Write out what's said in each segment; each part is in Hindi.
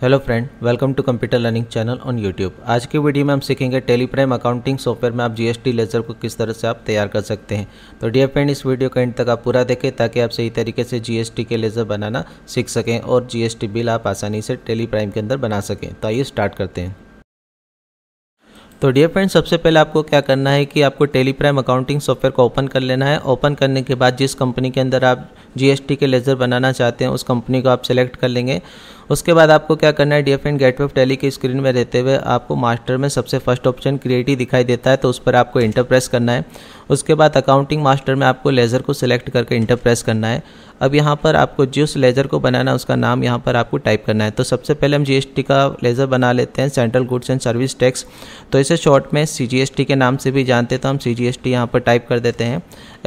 hello friend welcome to computer learning channel on YouTube आज की वीडियो में हम सीखेंगे टेलीप्राइम अकाउंटिंग सॉफ्टवेयर में आप जीएसटी लेजर को किस तरह से आप तैयार कर सकते हैं तो डियर फ्रेंड इस वीडियो का एंड तक आप पूरा देखें ताकि आप सही तरीके से जीएसटी के लेजर बनाना सीख सकें और जी बिल आप आसानी से टेलीप्राइम के अंदर बना सकें तो आइए स्टार्ट करते हैं तो डियर फ्रेंड सबसे पहले आपको क्या करना है कि आपको टेलीप्राइम अकाउंटिंग सॉफ्टवेयर को ओपन कर लेना है ओपन करने के बाद जिस कंपनी के अंदर आप जी के लेज़र बनाना चाहते हैं उस कंपनी को आप सेलेक्ट कर लेंगे उसके बाद आपको क्या करना है D F and gateway of Tally की स्क्रीन में रहते हुए आपको मास्टर में सबसे फर्स्ट ऑप्शन क्रिएटिव दिखाई देता है तो उस पर आपको इंटर प्रेस करना है उसके बाद अकाउंटिंग मास्टर में आपको लेज़र को सिलेक्ट करके इंटर प्रेस करना है अब यहाँ पर आपको जिस लेज़र को बनाना है उसका नाम यहाँ पर आपको टाइप करना है तो सबसे पहले हम जी का लेज़र बना लेते हैं central goods and service tax तो इसे शॉर्ट में सी के नाम से भी जानते तो हम सी यहाँ पर टाइप कर देते हैं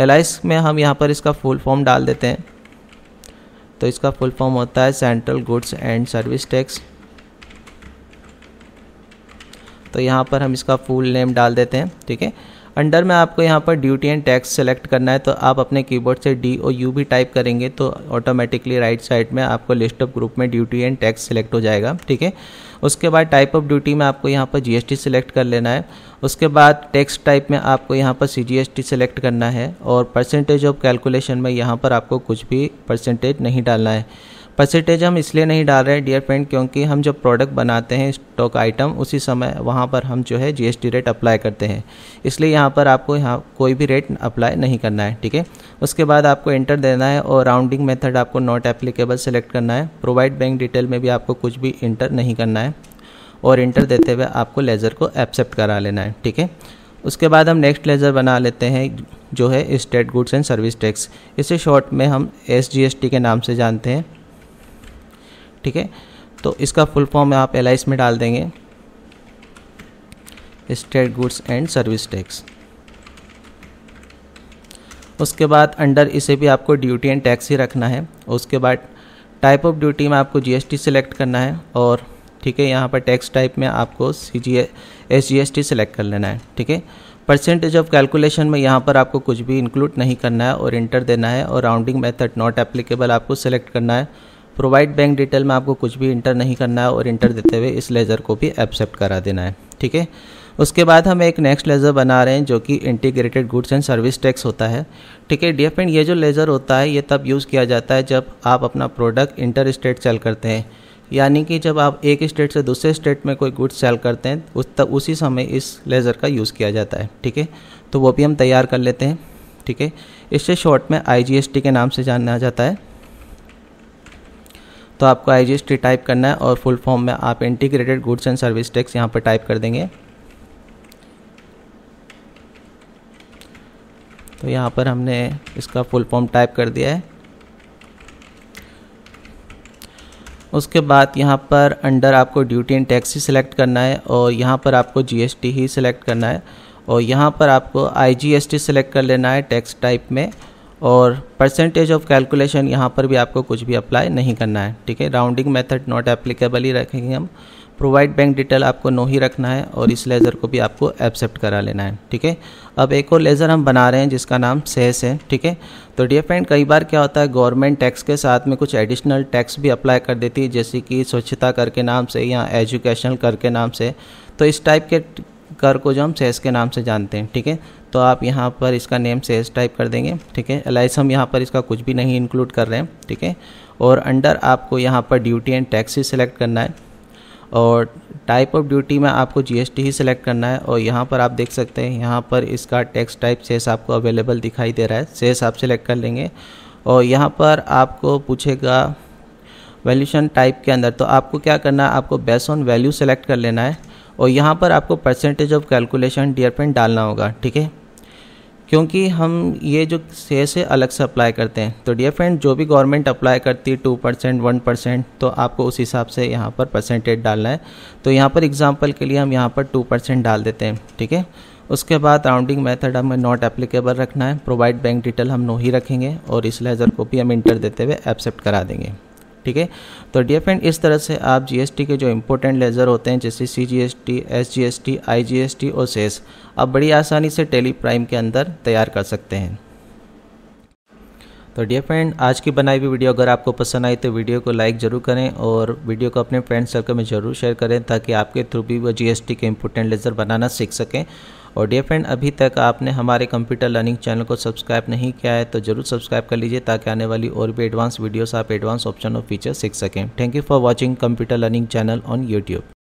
एल में हम यहाँ पर इसका फुल फॉर्म डाल देते हैं तो इसका फुल फॉर्म होता है central goods and service tax तो यहाँ पर हम इसका फुल नेम डाल देते हैं ठीक है अंडर में आपको यहाँ पर ड्यूटी एंड टैक्स सेलेक्ट करना है तो आप अपने कीबोर्ड से डी ओ यू भी टाइप करेंगे तो ऑटोमेटिकली राइट साइड में आपको लिस्ट ऑफ ग्रुप में ड्यूटी एंड टैक्स सेलेक्ट हो जाएगा ठीक है उसके बाद टाइप ऑफ ड्यूटी में आपको यहाँ पर जीएसटी सेलेक्ट कर लेना है उसके बाद टैक्स टाइप में आपको यहाँ पर सीजीएसटी सेलेक्ट करना है और परसेंटेज ऑफ कैलकुलेशन में यहाँ पर आपको कुछ भी परसेंटेज नहीं डालना है परसेंटेज हम इसलिए नहीं डाल रहे हैं डियर फ्रेंड क्योंकि हम जब प्रोडक्ट बनाते हैं स्टॉक आइटम उसी समय वहाँ पर हम जो है जीएसटी रेट अप्लाई करते हैं इसलिए यहाँ पर आपको यहाँ कोई भी रेट अप्लाई नहीं करना है ठीक है उसके बाद आपको एंटर देना है और राउंडिंग मेथड आपको नॉट एप्लीकेबल सेलेक्ट करना है प्रोवाइड बैंक डिटेल में भी आपको कुछ भी इंटर नहीं करना है और इंटर देते हुए आपको लेज़र को एक्सेप्ट करा लेना है ठीक है उसके बाद हम नेक्स्ट लेज़र बना लेते हैं जो है state goods and service tax इसे शॉर्ट में हम एस के नाम से जानते हैं ठीक है तो इसका फुल फॉर्म आप एल में डाल देंगे state goods and service tax उसके बाद अंडर इसे भी आपको ड्यूटी एंड टैक्स ही रखना है उसके बाद टाइप ऑफ ड्यूटी में आपको जीएसटी सिलेक्ट करना है और ठीक है यहाँ पर टैक्स टाइप में आपको C G S G S T select कर लेना है ठीक है परसेंटेज ऑफ कैलकुलेशन में यहाँ पर आपको कुछ भी इंक्लूड नहीं करना है और इंटर देना है और राउंडिंग मेथड नॉट एप्लीकेबल आपको सेलेक्ट करना है प्रोवाइड बैंक डिटेल में आपको कुछ भी इंटर नहीं करना है और इंटर देते हुए इस लेज़र को भी एक्सेप्ट करा देना है ठीक है उसके बाद हम एक नेक्स्ट लेज़र बना रहे हैं जो कि integrated goods and service tax होता है ठीक है डी ये जो लेज़र होता है ये तब यूज़ किया जाता है जब आप अपना प्रोडक्ट इंटर स्टेट सेल करते हैं यानी कि जब आप एक स्टेट से दूसरे स्टेट में कोई गुड्स सेल करते हैं उस तब उसी समय इस लेज़र का यूज़ किया जाता है ठीक है तो वो भी हम तैयार कर लेते हैं ठीक है इससे शॉर्ट में आई के नाम से जाना जाता है तो आपको आई जी टाइप करना है और फुल फॉर्म में आप integrated goods and service tax यहाँ पर टाइप कर देंगे तो यहाँ पर हमने इसका फुल फॉर्म टाइप कर दिया है उसके बाद यहाँ पर अंडर आपको ड्यूटी एंड टैक्स ही सिलेक्ट करना है और यहाँ पर आपको जीएसटी ही सिलेक्ट करना है और यहाँ पर आपको आईजीएसटी सिलेक्ट कर लेना है टैक्स टाइप में और परसेंटेज ऑफ कैलकुलेशन यहाँ पर भी आपको कुछ भी अप्लाई नहीं करना है ठीक है राउंडिंग मेथड नॉट एप्लीकेबल ही रखेंगे हम प्रोवाइड बैंक डिटेल आपको नो ही रखना है और इस लेज़र को भी आपको एक्सेप्ट करा लेना है ठीक है अब एक और लेज़र हम बना रहे हैं जिसका नाम सेस है ठीक है तो डी फ्रेंड कई बार क्या होता है गवर्नमेंट टैक्स के साथ में कुछ एडिशनल टैक्स भी अप्लाई कर देती है जैसे कि स्वच्छता कर के नाम से या एजुकेशनल कर के नाम से तो इस टाइप के कर को जो हम सेस के नाम से जानते हैं ठीक है तो आप यहाँ पर इसका नेम सेस टाइप कर देंगे ठीक है एलाइस हम यहाँ पर इसका कुछ भी नहीं इंक्लूड कर रहे हैं ठीक है और अंडर आपको यहाँ पर ड्यूटी एंड टैक्स ही सिलेक्ट करना है और टाइप ऑफ ड्यूटी में आपको जीएसटी ही सिलेक्ट करना है और यहाँ पर आप देख सकते हैं यहाँ पर इसका टैक्स टाइप सेस आपको अवेलेबल दिखाई दे रहा है सेस आप सिलेक्ट कर लेंगे और यहाँ पर आपको पूछेगा वैल्यूशन टाइप के अंदर तो आपको क्या करना है आपको बेस ऑन वैल्यू सेलेक्ट कर लेना है और यहाँ पर आपको percentage of calculation dear friend डालना होगा ठीक है क्योंकि हम ये जो से से अलग से अप्लाई करते हैं तो डियर फ्रेंड जो भी गवर्नमेंट अप्लाई करती है टू परसेंट वन परसेंट तो आपको उस हिसाब से यहाँ पर परसेंटेज डालना है तो यहाँ पर एग्जाम्पल के लिए हम यहाँ पर टू परसेंट डाल देते हैं ठीक है उसके बाद राउंडिंग मेथड हमें नॉट एप्लीकेबल रखना है प्रोवाइड बैंक डिटेल हम नो ही रखेंगे और इस लेज़र को भी हम इंटर देते हुए एक्सेप्ट करा देंगे ठीक है तो डियर फ्रेंड इस तरह से आप जीएसटी के जो इम्पोर्टेंट लेजर होते हैं जैसे C G S T S G S T I G S T और सेस आप बड़ी आसानी से टेली प्राइम के अंदर तैयार कर सकते हैं तो डियर फ्रेंड आज की बनाई हुई वीडियो अगर आपको पसंद आई तो वीडियो को लाइक ज़रूर करें और वीडियो को अपने फ्रेंड सर्कल में ज़रूर शेयर करें ताकि आपके थ्रू भी वो जीएसटी के इम्पोर्टेंट लेजर बनाना सीख सकें और डियर फ्रेंड अभी तक आपने हमारे कंप्यूटर लर्निंग चैनल को सब्सक्राइब नहीं किया है तो जरूर सब्सक्राइब कर लीजिए ताकि आने वाली और भी एडवांस वीडियोस आप एडवांस ऑप्शन और फीचर सीख सकें thank you for watching computer learning channel on YouTube